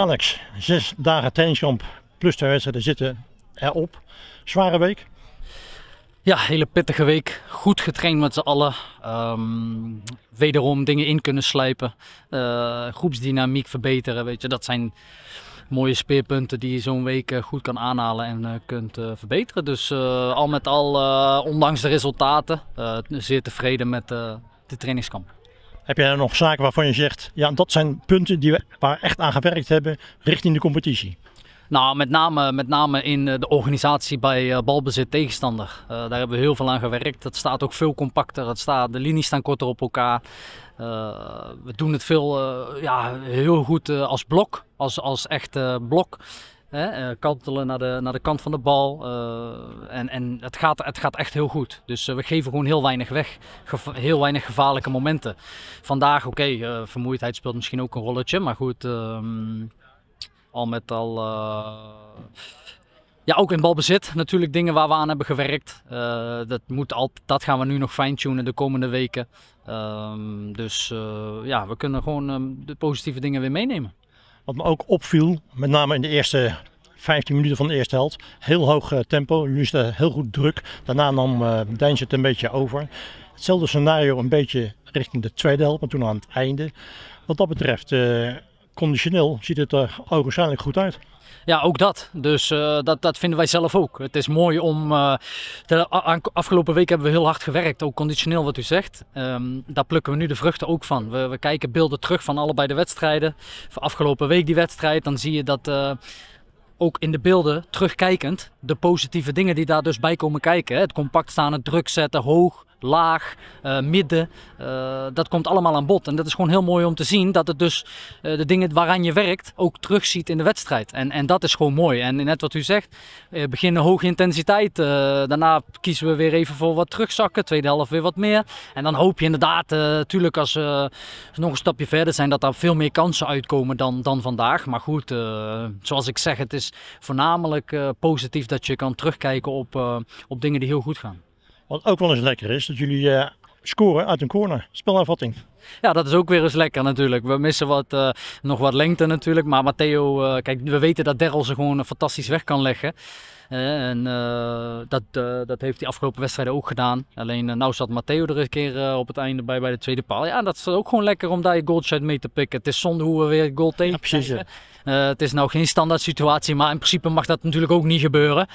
Alex, zes dagen trainingskamp plus thuis wedstrijden zitten erop. Zware week? Ja, hele pittige week. Goed getraind met z'n allen. Ehm, wederom dingen in kunnen slijpen. Eh, groepsdynamiek verbeteren. Weet je, dat zijn mooie speerpunten die je zo'n week eh, goed kan aanhalen en eh, kunt verbeteren. Dus al met al, ondanks de resultaten, zeer tevreden met de trainingskamp. Heb jij nog zaken waarvan je zegt, ja, dat zijn punten die we waar echt aan gewerkt hebben richting de competitie? Nou, met name, met name in eh, de organisatie bij eh, balbezit tegenstander. Eh, daar hebben we heel veel aan gewerkt. Het staat ook veel compacter. Het staat, de linies staan korter op elkaar. we doen het veel, ja, heel goed als blok, als, als echt blok. Eh, kantelen naar de, naar de kant van de bal. Eh, en en het, gaat, het gaat echt heel goed. Dus eh, we geven gewoon heel weinig weg. heel weinig gevaarlijke momenten. Vandaag, oké, vermoeidheid speelt misschien ook een rolletje. Maar goed, ehm, al met al. ja, ook in balbezit natuurlijk dingen waar we aan hebben gewerkt. dat, moet al, dat gaan we nu nog fine-tunen de komende weken. Ehm, dus ja, we kunnen gewoon ehm, de positieve dingen weer meenemen. Wat me ook opviel, met name in de eerste 15 minuten van de eerste helft. Heel hoog eh, tempo, jullie eh, heel goed druk. Daarna nam eh, Deins het een beetje over. Hetzelfde scenario een beetje richting de tweede helft, maar toen aan het einde. Wat dat betreft conditioneel ziet het er waarschijnlijk goed uit. Ja, ook dat. Dus eh, dat, dat vinden wij zelf ook. Het is mooi om. Eh, de afgelopen week hebben we heel hard gewerkt, ook conditioneel wat u zegt. Um, daar plukken we nu de vruchten ook van. We, we kijken beelden terug van allebei de wedstrijden. Van afgelopen week die wedstrijd, dan zie je dat eh, ook in de beelden terugkijkend de positieve dingen die daar dus bij komen kijken. Hè? Het compact staan, het druk zetten, hoog, laag, eh, midden. Eh, dat komt allemaal aan bod. En dat is gewoon heel mooi om te zien dat het dus eh, de dingen waaraan je werkt ook terugziet in de wedstrijd. En, en dat is gewoon mooi. En net wat u zegt, beginnen hoge intensiteit. daarna kiezen we weer even voor wat terugzakken. Tweede helft weer wat meer. En dan hoop je inderdaad, natuurlijk als we nog een stapje verder zijn, dat daar veel meer kansen uitkomen dan, dan vandaag. Maar goed, zoals ik zeg, het is voornamelijk positief dat je kan terugkijken op, eh, op dingen die heel goed gaan. Wat ook wel eens lekker is, dat jullie eh, scoren uit een corner, spelervatting. Ja, dat is ook weer eens lekker natuurlijk. We missen wat, eh, nog wat lengte natuurlijk. Maar Matteo, kijk, we weten dat Derrel ze gewoon fantastisch weg kan leggen en eh, dat, eh, dat heeft hij afgelopen wedstrijden ook gedaan. Alleen eh, nou zat Matteo er een keer op het einde bij, bij de tweede paal. Ja, dat is ook gewoon lekker om daar je goalshot mee te pikken. Het is zonde hoe we weer goal tegen ja, het is nou geen standaard situatie, maar in principe mag dat natuurlijk ook niet gebeuren.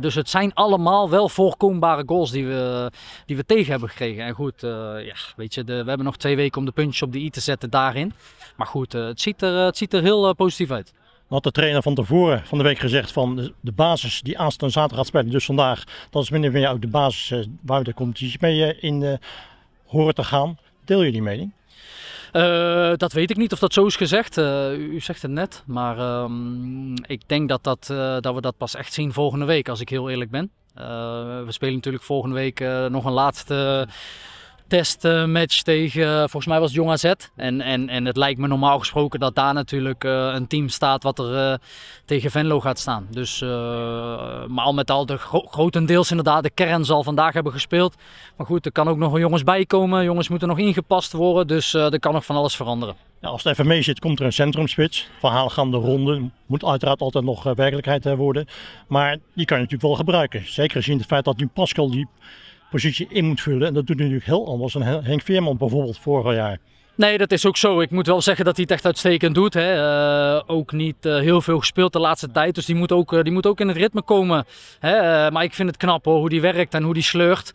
dus het zijn allemaal wel voorkombare goals die we, die we tegen hebben gekregen. En goed, ja, weet je, we hebben nog twee weken om de puntjes op de i te zetten daarin. Maar goed, het, ziet er, het ziet er heel positief uit had de trainer van tevoren van de week gezegd van de basis die aanstaande zaterdag gaat spelen, dus vandaag, dat is minder of meer ook de basis eh, waar we de competitie mee eh, in eh, horen te gaan. Deel je die mening? dat weet ik niet of dat zo is gezegd. u zegt het net, maar ehm, ik denk dat, dat, dat we dat pas echt zien volgende week, als ik heel eerlijk ben. we spelen natuurlijk volgende week nog een laatste testmatch eh, tegen, eh, volgens mij was het Jong AZ. En, en, en het lijkt me normaal gesproken dat daar natuurlijk eh, een team staat wat er tegen Venlo gaat staan. Dus, maar al met al, de gro grotendeels inderdaad, de kern zal vandaag hebben gespeeld. Maar goed, er kan ook nog een jongens bijkomen. Jongens moeten nog ingepast worden, dus er kan nog van alles veranderen. Ja, als het even mee zit, komt er een centrumspits. de ronde. Moet uiteraard altijd nog werkelijkheid worden. Maar die kan je natuurlijk wel gebruiken. Zeker gezien het feit dat nu Pascal die positie in moet vullen. En dat doet natuurlijk heel anders dan Henk Veerman bijvoorbeeld vorig jaar. Nee, dat is ook zo. Ik moet wel zeggen dat hij het echt uitstekend doet. Hè. Eh, ook niet eh, heel veel gespeeld de laatste tijd. Dus die moet ook, eh, die moet ook in het ritme komen. Hè. maar ik vind het knap hoor, hoe die werkt en hoe die sleurt.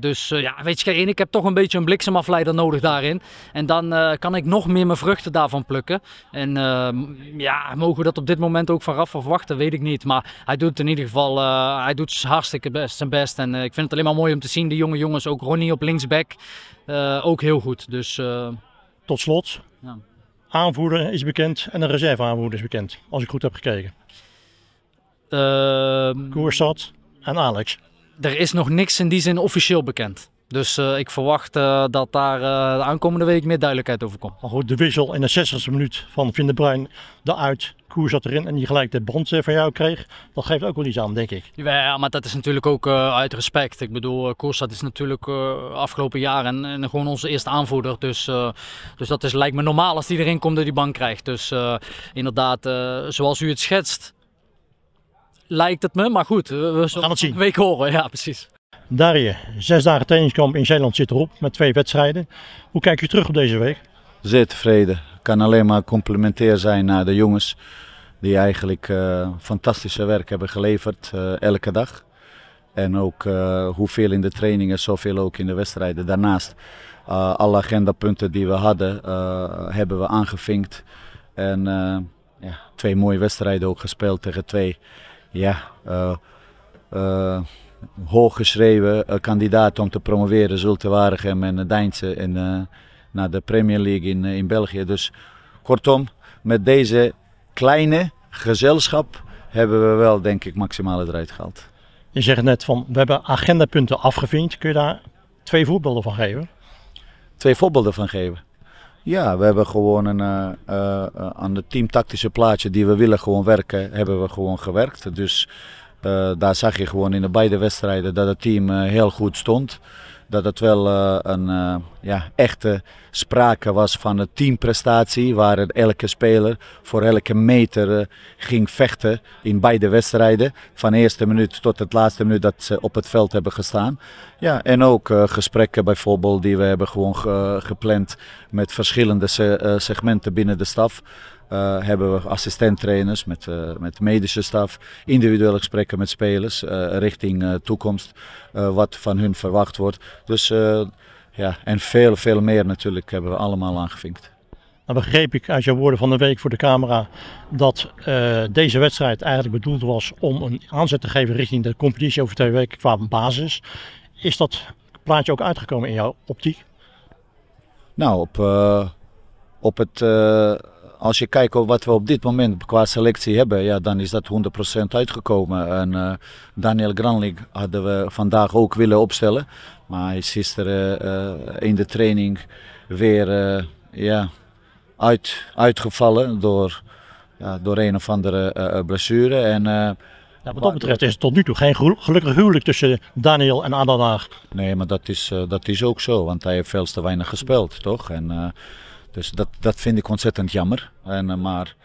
dus ja, weet je, ik heb toch een beetje een bliksemafleider nodig daarin. En dan kan ik nog meer mijn vruchten daarvan plukken. En ehm, ja, mogen we dat op dit moment ook van Raf verwachten? Weet ik niet. Maar hij doet in ieder geval hij doet hartstikke best, zijn best. En ik vind het alleen maar mooi om te zien. De jonge jongens, ook Ronnie op linksback. Eh, ook heel goed. Dus, eh, Tot slot, ja. aanvoerder is bekend en een reserveaanvoerder is bekend, als ik goed heb gekeken. Ehm, Koersat en Alex. Er is nog niks in die zin officieel bekend. Dus eh, ik verwacht eh, dat daar eh, de aankomende week meer duidelijkheid over komt. Maar goed, de wissel in de 60e minuut van Vin de uit eruit. Koer zat erin en die gelijk de band van jou kreeg. Dat geeft ook wel iets aan, denk ik. Ja, maar dat is natuurlijk ook uit respect. Ik bedoel, Koersat is natuurlijk afgelopen jaar en, gewoon onze eerste aanvoerder. Dus, dus dat is, lijkt me normaal als die erin komt dat die bank krijgt. Dus inderdaad, zoals u het schetst, lijkt het me. Maar goed, we, we gaan het zien. een week horen. Ja, precies. Darje, zes dagen trainingskamp in Zeeland zit erop met twee wedstrijden. Hoe kijk je terug op deze week? Zeer tevreden. Kan alleen maar complimenteer zijn naar de jongens die eigenlijk eh, fantastische werk hebben geleverd eh, elke dag. En ook eh, hoeveel in de trainingen, zoveel ook in de wedstrijden. Daarnaast, alle agendapunten die we hadden, hebben we aangevinkt. En ja, twee mooie wedstrijden ook gespeeld tegen twee. Ja, hooggeschreven eh, kandidaat om te promoveren, Zulte Waregem en eh, Deinse en, eh, naar de Premier League in, in België. Dus kortom, met deze kleine gezelschap hebben we wel, denk ik, maximale eruit gehaald. Je zegt net van, we hebben agendapunten afgevinkt. Kun je daar twee voorbeelden van geven? Twee voorbeelden van geven? Ja, we hebben gewoon een, aan de teamtactische plaatje die we willen gewoon werken, hebben we gewoon gewerkt. Dus eh, daar zag je gewoon in de beide wedstrijden dat het team eh, heel goed stond. Dat het wel eh, een ja, echte sprake was van een teamprestatie. Waar elke speler voor elke meter ging vechten in beide wedstrijden. Van de eerste minuut tot het laatste minuut dat ze op het veld hebben gestaan. Ja, en ook gesprekken bijvoorbeeld die we hebben gewoon gepland met verschillende segmenten binnen de staf. Eh, hebben we assistenttrainers met, eh, met medische staf, individuele gesprekken met spelers eh, richting toekomst, wat van hun verwacht wordt. Dus ja, en veel, veel meer natuurlijk hebben we allemaal aangevinkt. Dan begreep ik uit jouw woorden van de week voor de camera dat deze wedstrijd eigenlijk bedoeld was om een aanzet te geven richting de competitie over twee weken qua basis. Is dat plaatje ook uitgekomen in jouw optiek? Nou, op, op het als je kijkt wat we op dit moment qua selectie hebben, ja, dan is dat 100% uitgekomen. En eh, Daniel Granling hadden we vandaag ook willen opstellen. Maar hij is gisteren eh, in de training weer eh, ja, uit, uitgevallen door, ja, door een of andere blessure. En, ja, wat dat betreft is tot nu toe geen gelukkig huwelijk tussen Daniel en Adelaar. Nee, maar dat is, dat is ook zo, want hij heeft veel te weinig gespeeld, toch? En, dus dat, dat vind ik ontzettend jammer. En, eh, maar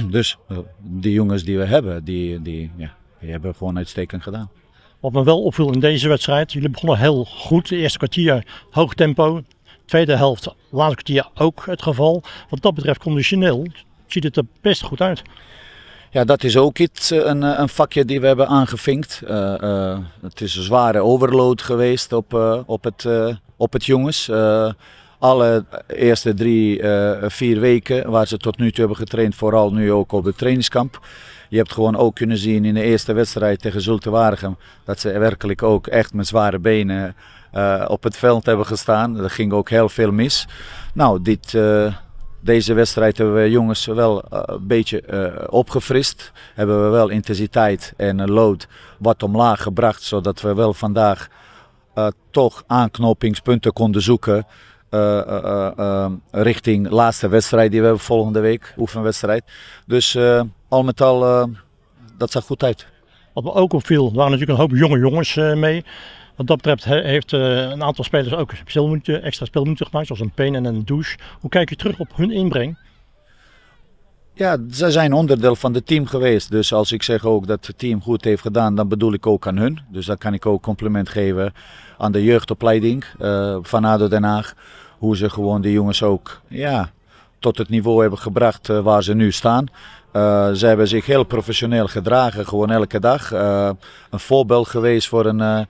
dus eh, die jongens die we hebben, die, die, ja, die hebben gewoon uitstekend gedaan. Wat me wel opviel in deze wedstrijd, jullie begonnen heel goed. De eerste kwartier hoog tempo, tweede helft, laatste kwartier ook het geval. Wat dat betreft, conditioneel, ziet het er best goed uit. Ja, dat is ook iets, eh, een, een vakje die we hebben aangevinkt. het is een zware overload geweest op, op, het, op het jongens alle eerste drie, eh, vier weken waar ze tot nu toe hebben getraind, vooral nu ook op het trainingskamp. Je hebt gewoon ook kunnen zien in de eerste wedstrijd tegen Zulte Waregem dat ze werkelijk ook echt met zware benen eh, op het veld hebben gestaan. Er ging ook heel veel mis. Nou, dit, eh, deze wedstrijd hebben we jongens wel een beetje opgefrist. Hebben we wel intensiteit en lood wat omlaag gebracht, zodat we wel vandaag toch aanknopingspunten konden zoeken uh, uh, richting laatste wedstrijd die we hebben volgende week, oefenwedstrijd. Dus al met al, dat zag goed uit. Wat me ook opviel, waren natuurlijk een hoop jonge jongens mee. Wat dat betreft heeft een aantal spelers ook speelminuten, extra speelminuten gemaakt, zoals een Peen en een Douche. Hoe kijk je terug op hun inbreng? Ja, ze zijn onderdeel van het team geweest. Dus als ik zeg ook dat het team goed heeft gedaan, dan bedoel ik ook aan hun. Dus dat kan ik ook compliment geven aan de jeugdopleiding eh, van ADO Den Haag. Hoe ze gewoon de jongens ook ja, tot het niveau hebben gebracht eh, waar ze nu staan. Eh, ze hebben zich heel professioneel gedragen, gewoon elke dag. een voorbeeld geweest voor een,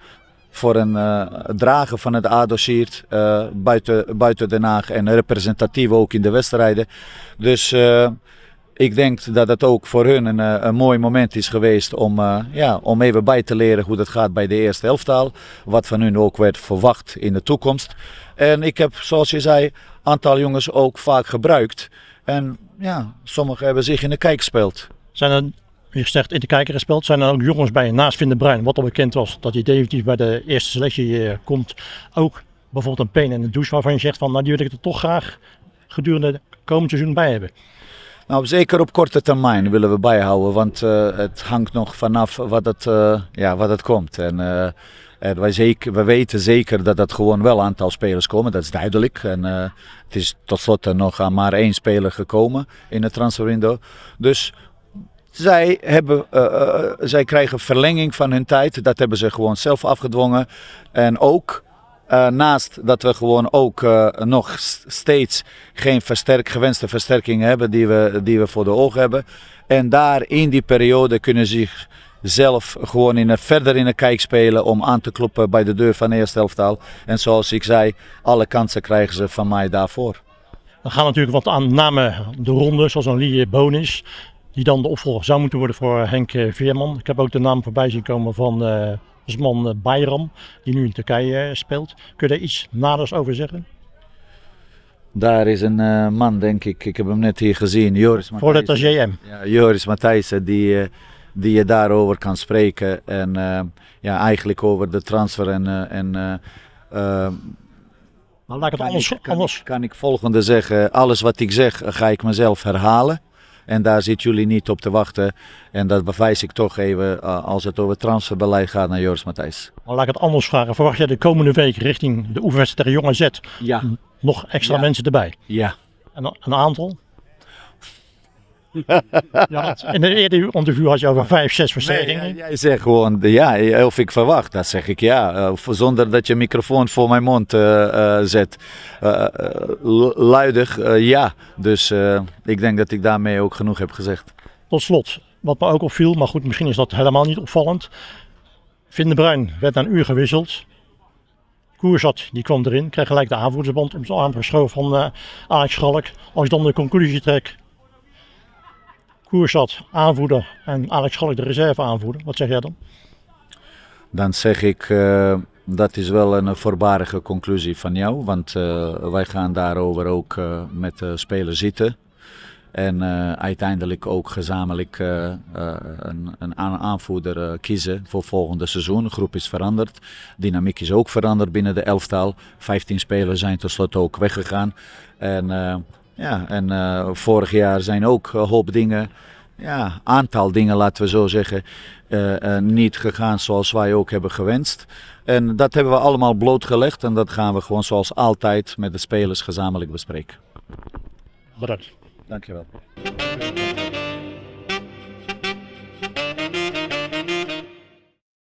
voor een dragen van het ADO-shirt buiten, buiten Den Haag en representatief ook in de wedstrijden. Dus ik denk dat het ook voor hun een, eh, een mooi moment is geweest om, eh, ja, om even bij te leren hoe dat gaat bij de eerste helftaal. Wat van hun ook werd verwacht in de toekomst. En ik heb, zoals je zei, een aantal jongens ook vaak gebruikt. En ja, sommigen hebben zich in de kijk gespeeld. Zijn er, je zegt in de kijker gespeeld, zijn er ook jongens bij naast Vinden Bruin, wat al bekend was dat hij definitief bij de eerste selectie eh, komt. Ook bijvoorbeeld een pijn en een douche waarvan je zegt van, nou die wil ik er toch graag gedurende het komend seizoen bij hebben. Nou, zeker op korte termijn willen we bijhouden, want eh, het hangt nog vanaf wat het, eh, ja, wat het komt. En, eh, wij zeker, we weten zeker dat dat gewoon wel een aantal spelers komen, dat is duidelijk. En het is tot slot nog aan maar één speler gekomen in het transferwindow. Dus zij, hebben, zij krijgen verlenging van hun tijd. Dat hebben ze gewoon zelf afgedwongen. En ook eh, naast dat we gewoon ook eh, nog steeds geen versterk, gewenste versterkingen hebben die we, die we voor de ogen hebben. En daar in die periode kunnen ze zichzelf gewoon in een, verder in de kijk spelen om aan te kloppen bij de deur van de eerste helftal. En zoals ik zei, alle kansen krijgen ze van mij daarvoor. We gaan natuurlijk wat aan namen de ronde, zoals een Lee Bonus, die dan de opvolger zou moeten worden voor Henk eh, Veerman. Ik heb ook de naam voorbij zien komen van is man eh, Bayram, die nu in Turkije eh, speelt. Kun je daar iets naders over zeggen? Daar is een eh, man, denk ik, ik heb hem net hier gezien, Joris Voor het JM. Ja, Joris Matthijssen, die, die je daarover kan spreken. En ja, eigenlijk over de transfer en... en maar laat ik het anders, kan, Ik, kan ik volgende zeggen, alles wat ik zeg ga ik mezelf herhalen. En daar zitten jullie niet op te wachten. En dat bewijs ik toch even eh, als het over transferbeleid gaat naar Joris Matthijs. Maar laat ik het anders vragen. Verwacht jij de komende week richting de Oeverwedstrijd tegen jongen Z ja. nog extra mensen erbij? Ja. En een aantal? ja, in het eerder interview had je over vijf, zes verzekeringen. jij zegt gewoon ja, of ik verwacht, dat zeg ik ja. Eh, zonder dat je microfoon voor mijn mond eh, eh, zet. Uh, luidig ja. Dus ik denk dat ik daarmee ook genoeg heb gezegd. Tot slot, wat me ook opviel, maar goed, misschien is dat helemaal niet opvallend. Vin Bruin werd aan een uur gewisseld. Koersat, die kwam erin, kreeg gelijk de aanvoerdersband om zijn arm geschoven van uh, Alex Schalk. Als ik dan de conclusie trek. Koersat aanvoerder en Alex Schalk de reserve aanvoerder. Wat zeg jij dan? Dan zeg ik, eh, dat is wel een voorbarige conclusie van jou. Want eh, wij gaan daarover ook eh, met de spelers zitten. En uiteindelijk ook gezamenlijk een, een, aanvoerder kiezen voor volgende seizoen. De groep is veranderd. Dynamiek is ook veranderd binnen de elftal. 15 spelers zijn tenslotte ook weggegaan. En ja, en eh, vorig jaar zijn ook een hoop dingen, ja, aantal dingen laten we zo zeggen, eh, eh, niet gegaan zoals wij ook hebben gewenst. En dat hebben we allemaal blootgelegd en dat gaan we gewoon zoals altijd met de spelers gezamenlijk bespreken. Bedankt. Dankjewel.